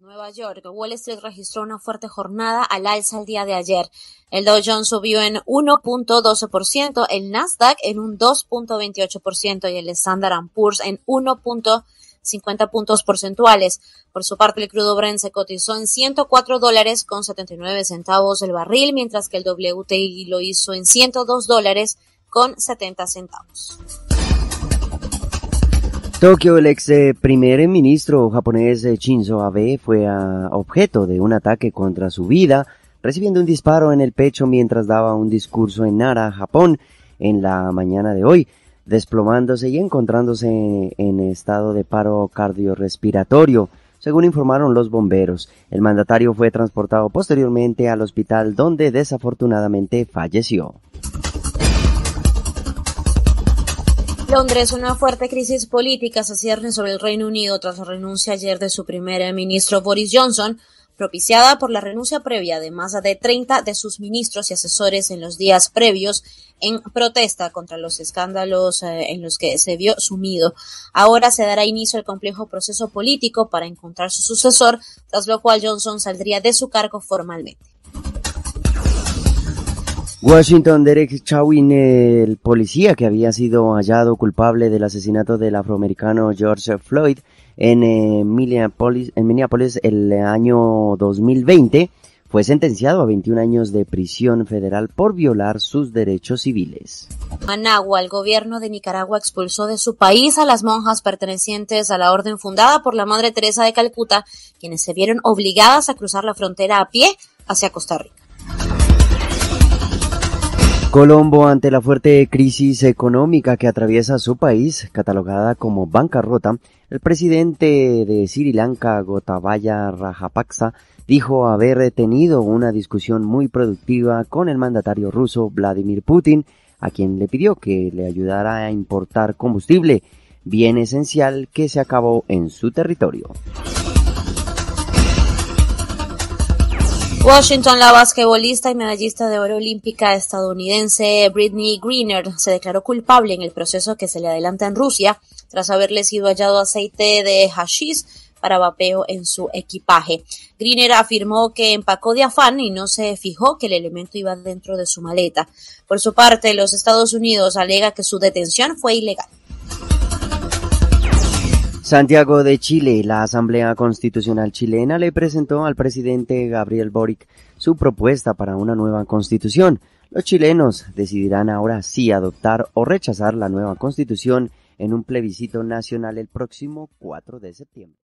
Nueva York, Wall Street registró una fuerte jornada al alza el día de ayer. El Dow Jones subió en 1.12%, el Nasdaq en un 2.28% y el Standard Poor's en 1.50 puntos porcentuales. Por su parte, el crudo Brent se cotizó en 104 dólares con 79 centavos el barril, mientras que el WTI lo hizo en 102 dólares con 70 centavos. Tokio, el ex eh, primer ministro japonés eh, Shinzo Abe fue objeto de un ataque contra su vida, recibiendo un disparo en el pecho mientras daba un discurso en Nara, Japón, en la mañana de hoy, desplomándose y encontrándose en estado de paro cardiorrespiratorio, según informaron los bomberos. El mandatario fue transportado posteriormente al hospital donde desafortunadamente falleció. Londres, una fuerte crisis política se cierne sobre el Reino Unido tras la renuncia ayer de su primer ministro Boris Johnson, propiciada por la renuncia previa de más de 30 de sus ministros y asesores en los días previos en protesta contra los escándalos eh, en los que se vio sumido. Ahora se dará inicio al complejo proceso político para encontrar su sucesor, tras lo cual Johnson saldría de su cargo formalmente. Washington Derek Chauvin, el policía que había sido hallado culpable del asesinato del afroamericano George Floyd en, eh, Minneapolis, en Minneapolis el año 2020, fue sentenciado a 21 años de prisión federal por violar sus derechos civiles. Managua, el gobierno de Nicaragua expulsó de su país a las monjas pertenecientes a la orden fundada por la Madre Teresa de Calcuta, quienes se vieron obligadas a cruzar la frontera a pie hacia Costa Rica. Colombo, ante la fuerte crisis económica que atraviesa su país, catalogada como bancarrota, el presidente de Sri Lanka, Gotabaya Rajapaksa, dijo haber tenido una discusión muy productiva con el mandatario ruso Vladimir Putin, a quien le pidió que le ayudara a importar combustible, bien esencial que se acabó en su territorio. Washington, la basquetbolista y medallista de oro olímpica estadounidense Britney Greener se declaró culpable en el proceso que se le adelanta en Rusia tras haberle sido hallado aceite de hashish para vapeo en su equipaje. Greener afirmó que empacó de afán y no se fijó que el elemento iba dentro de su maleta. Por su parte, los Estados Unidos alega que su detención fue ilegal. Santiago de Chile, la Asamblea Constitucional chilena le presentó al presidente Gabriel Boric su propuesta para una nueva constitución. Los chilenos decidirán ahora si adoptar o rechazar la nueva constitución en un plebiscito nacional el próximo 4 de septiembre.